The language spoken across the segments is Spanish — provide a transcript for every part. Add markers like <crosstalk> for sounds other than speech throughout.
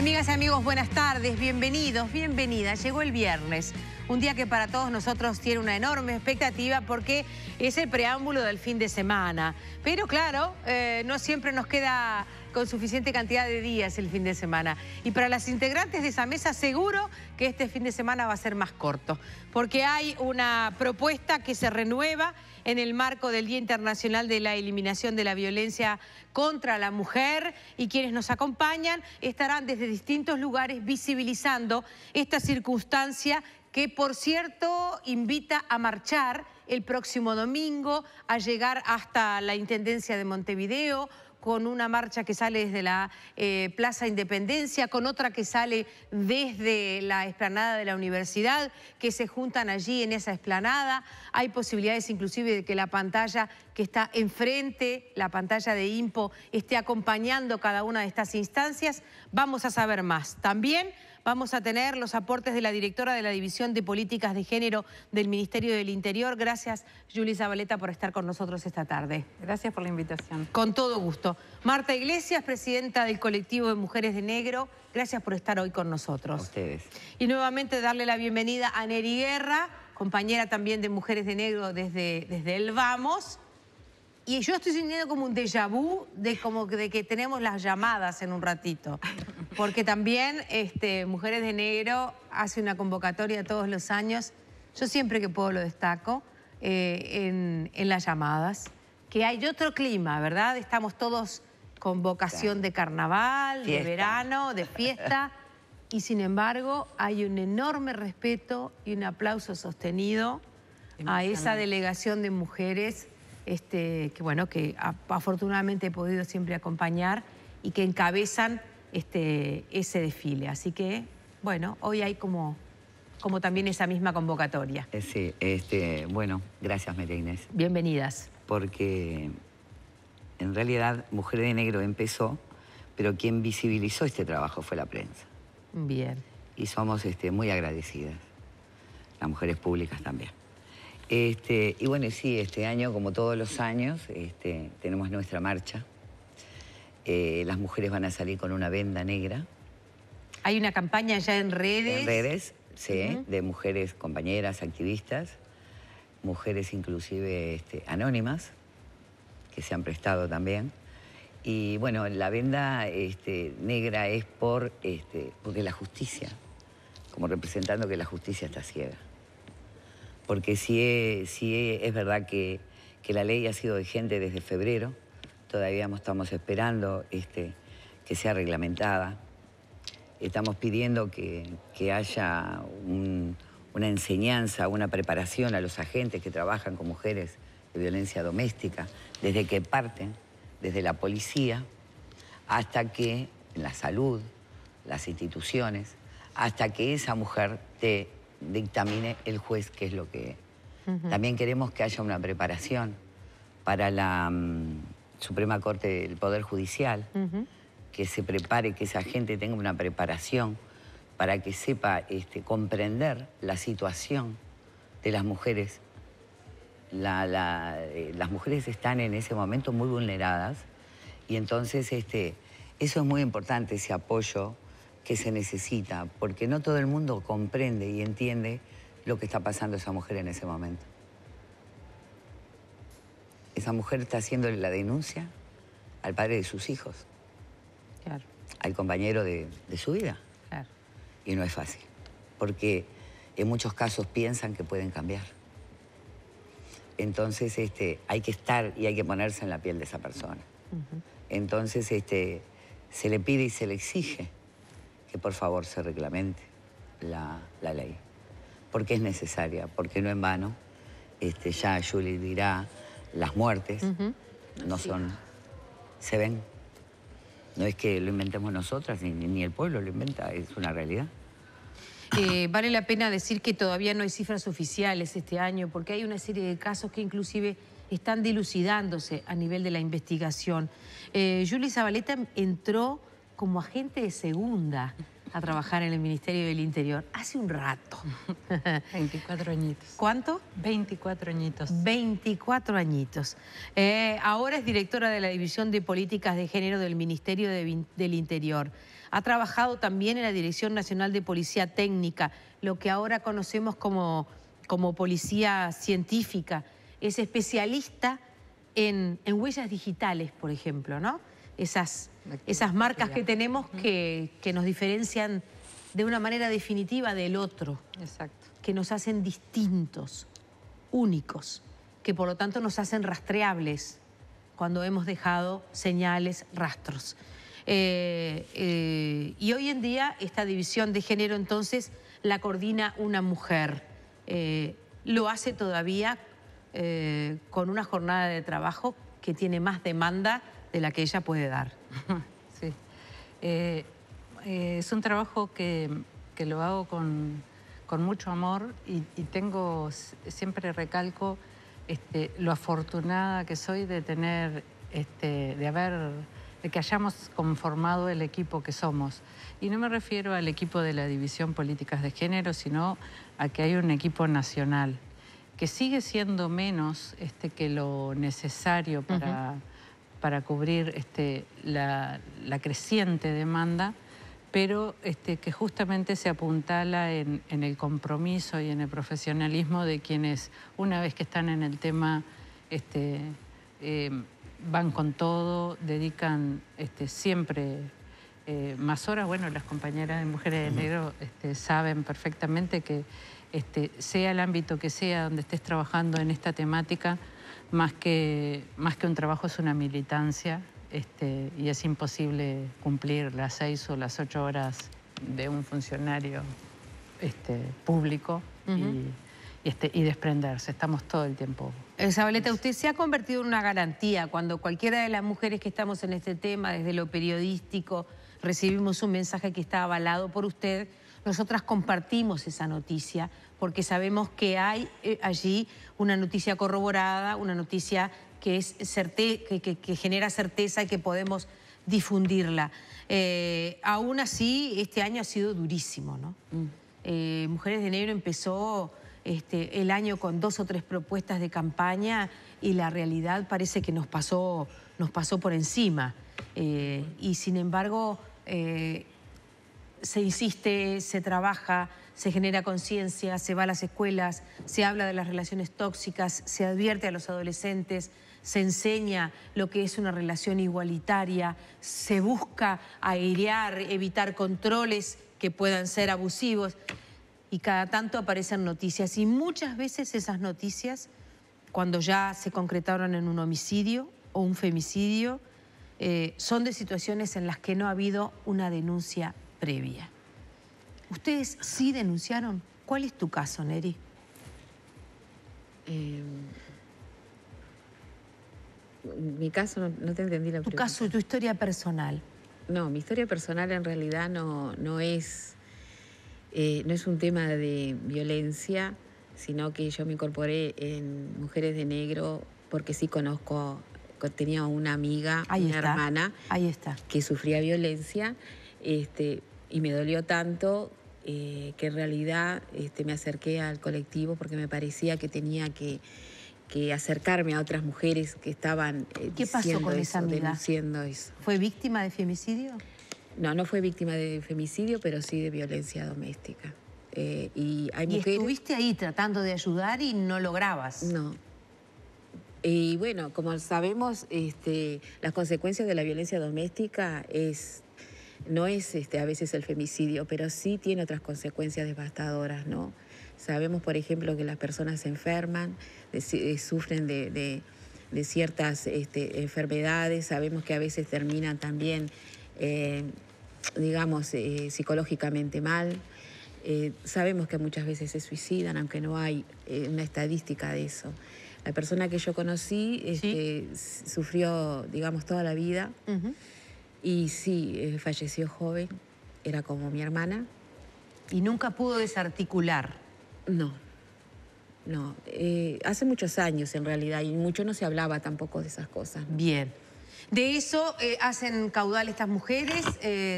Amigas y amigos, buenas tardes, bienvenidos, bienvenidas. Llegó el viernes, un día que para todos nosotros tiene una enorme expectativa porque es el preámbulo del fin de semana. Pero claro, eh, no siempre nos queda con suficiente cantidad de días el fin de semana. Y para las integrantes de esa mesa seguro que este fin de semana va a ser más corto, porque hay una propuesta que se renueva en el marco del Día Internacional de la Eliminación de la Violencia contra la Mujer y quienes nos acompañan estarán desde distintos lugares visibilizando esta circunstancia que por cierto invita a marchar el próximo domingo, a llegar hasta la Intendencia de Montevideo, con una marcha que sale desde la eh, Plaza Independencia, con otra que sale desde la explanada de la universidad, que se juntan allí en esa explanada. Hay posibilidades inclusive de que la pantalla que está enfrente, la pantalla de IMPO, esté acompañando cada una de estas instancias, vamos a saber más. También vamos a tener los aportes de la directora de la División de Políticas de Género del Ministerio del Interior. Gracias, Julie Zabaleta, por estar con nosotros esta tarde. Gracias por la invitación. Con todo gusto. Marta Iglesias, presidenta del colectivo de Mujeres de Negro, gracias por estar hoy con nosotros. A ustedes. Y nuevamente darle la bienvenida a Neri Guerra, compañera también de Mujeres de Negro desde, desde el Vamos. Y yo estoy sintiendo como un déjà vu de, como de que tenemos las llamadas en un ratito. Porque también este, Mujeres de Negro hace una convocatoria todos los años. Yo siempre que puedo lo destaco eh, en, las llamadas. Que hay otro clima, ¿verdad? Estamos todos con vocación de carnaval, de verano, de fiesta. Y sin embargo, hay un enorme respeto y un aplauso sostenido a esa delegación de mujeres este, que bueno, que afortunadamente he podido siempre acompañar y que encabezan este, ese desfile. Así que, bueno, hoy hay como, como también esa misma convocatoria. Eh, sí, este, bueno, gracias María Inés. Bienvenidas. Porque en realidad Mujer de Negro empezó, pero quien visibilizó este trabajo fue la prensa. Bien. Y somos este, muy agradecidas, las mujeres públicas también. Este, y bueno, sí, este año, como todos los años, este, tenemos nuestra marcha. Eh, las mujeres van a salir con una venda negra. Hay una campaña ya en redes. En redes, sí, de mujeres compañeras, activistas, mujeres inclusive este, anónimas, que se han prestado también. Y bueno, la venda negra es por, porque la justicia, como representando que la justicia está ciega porque si es verdad que, la ley ha sido vigente desde febrero, todavía estamos esperando este, que sea reglamentada. Estamos pidiendo que, haya una enseñanza, una preparación a los agentes que trabajan con mujeres de violencia doméstica, desde que parten, desde la policía, hasta que en la salud, las instituciones, hasta que esa mujer te dictamine el juez que es lo que... También queremos que haya una preparación para la mm, Suprema Corte del Poder Judicial, que se prepare, que esa gente tenga una preparación para que sepa este, comprender la situación de las mujeres. Eh, las mujeres están en ese momento muy vulneradas y entonces este, eso es muy importante, ese apoyo que se necesita, porque no todo el mundo comprende y entiende lo que está pasando esa mujer en ese momento. Esa mujer está haciéndole la denuncia al padre de sus hijos, al compañero de, su vida. Y no es fácil, porque en muchos casos piensan que pueden cambiar. Entonces este, hay que estar y hay que ponerse en la piel de esa persona. Entonces este, se le pide y se le exige que por favor se reglamente la, ley, porque es necesaria, porque no en vano, este, ya Julie dirá, las muertes no son, se ven. No es que lo inventemos nosotras, ni, el pueblo lo inventa, es una realidad. Eh, vale la pena decir que todavía no hay cifras oficiales este año, porque hay una serie de casos que inclusive están dilucidándose a nivel de la investigación. Eh, Julie Zabaleta entró como agente de segunda a trabajar en el Ministerio del Interior hace un rato. 24 <laughs> añitos. ¿Cuánto? 24 añitos. 24 añitos. Eh, ahora es directora de la División de Políticas de Género del Ministerio del Interior. Ha trabajado también en la Dirección Nacional de Policía Técnica, lo que ahora conocemos como, como policía científica. Es especialista en, en huellas digitales, por ejemplo, ¿no? esas, marcas que tenemos que, nos diferencian de una manera definitiva del otro. Exacto. Que nos hacen distintos, únicos, que por lo tanto nos hacen rastreables cuando hemos dejado señales, rastros. Eh, eh, y hoy en día esta división de género entonces la coordina una mujer. Eh, lo hace todavía con una jornada de trabajo que tiene más demanda de la que ella puede dar. <laughs> Eh, eh, es un trabajo que, lo hago con, mucho amor y, tengo, siempre recalco este, lo afortunada que soy de tener, este, de haber, de que hayamos conformado el equipo que somos. Y no me refiero al equipo de la División Políticas de Género, sino a que hay un equipo nacional, que sigue siendo menos este, que lo necesario para para cubrir este, la, creciente demanda, pero este, que justamente se apuntala en, el compromiso y en el profesionalismo de quienes, una vez que están en el tema, este, eh, van con todo, dedican siempre eh, más horas. Bueno, las compañeras de Mujeres de Negro saben perfectamente que sea el ámbito que sea donde estés trabajando en esta temática, más que, un trabajo es una militancia este, y es imposible cumplir las seis o las ocho horas de un funcionario este, público este, y, desprenderse. Estamos todo el tiempo. Isabeleta, usted se ha convertido en una garantía cuando cualquiera de las mujeres que estamos en este tema, desde lo periodístico, recibimos un mensaje que está avalado por usted. Nosotras compartimos esa noticia porque sabemos que hay eh, allí una noticia corroborada, una noticia que, es certe que, genera certeza y que podemos difundirla. Eh, aún así, este año ha sido durísimo. ¿no? Mm. Eh, Mujeres de Negro empezó este, el año con dos o tres propuestas de campaña y la realidad parece que nos pasó, nos pasó por encima. y sin embargo, se insiste, se trabaja, se genera conciencia, se va a las escuelas, se habla de las relaciones tóxicas, se advierte a los adolescentes, se enseña lo que es una relación igualitaria, se busca airear, evitar controles que puedan ser abusivos y cada tanto aparecen noticias y muchas veces esas noticias, cuando ya se concretaron en un homicidio o un femicidio, eh, son de situaciones en las que no ha habido una denuncia previa. ¿Ustedes sí denunciaron? ¿Cuál es tu caso, Neri? Eh, mi caso, no, te entendí la tu pregunta. Tu caso, tu historia personal. No, mi historia personal en realidad no, no, es, eh, no es un tema de violencia, sino que yo me incorporé en Mujeres de Negro porque sí conozco, tenía una amiga, una hermana, Ahí está. que sufría violencia. Este, y me dolió tanto eh, que en realidad este, me acerqué al colectivo porque me parecía que tenía que, acercarme a otras mujeres que estaban eh, ¿Qué pasó con eso, denunciando eso. ¿Fue víctima de femicidio? No, no fue víctima de femicidio, pero sí de violencia doméstica. Eh, y, estuviste ahí tratando de ayudar y no lograbas. No, y bueno, como sabemos, este, las consecuencias de la violencia doméstica es no es este, a veces el femicidio, pero sí tiene otras consecuencias devastadoras, ¿no? Sabemos, por ejemplo, que las personas se enferman, eh, sufren de, ciertas este, enfermedades, sabemos que a veces terminan también, eh, digamos, eh, psicológicamente mal. sabemos que muchas veces se suicidan, aunque no hay una estadística de eso. La persona que yo conocí este, sufrió, digamos, toda la vida. Y sí, eh, falleció joven, era como mi hermana. ¿Y nunca pudo desarticular? No, no. Eh, hace muchos años en realidad y mucho no se hablaba tampoco de esas cosas. Bien. De eso eh, hacen caudal estas mujeres,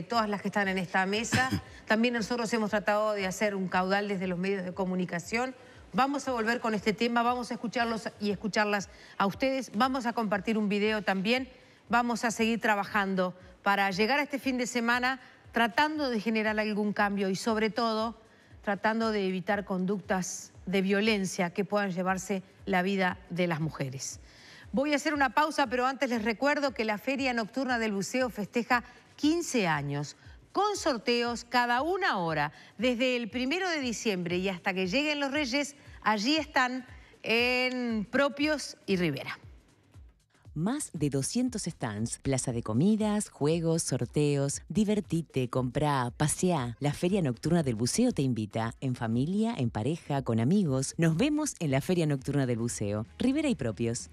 todas las que están en esta mesa. <coughs> También nosotros hemos tratado de hacer un caudal desde los medios de comunicación. Vamos a volver con este tema, vamos a escucharlos y escucharlas a ustedes. Vamos a compartir un video también. Vamos a seguir trabajando para llegar a este fin de semana tratando de generar algún cambio y sobre todo tratando de evitar conductas de violencia que puedan llevarse la vida de las mujeres. Voy a hacer una pausa, pero antes les recuerdo que la Feria Nocturna del Buceo festeja 15 años con sorteos cada una hora, desde el primero de diciembre y hasta que lleguen los Reyes, allí están en Propios y Rivera más de 200 stands, plaza de comidas, juegos, sorteos, divertite, comprá, paseá. La feria nocturna del buceo te invita, en familia, en pareja, con amigos. Nos vemos en la feria nocturna del buceo. Rivera y propios.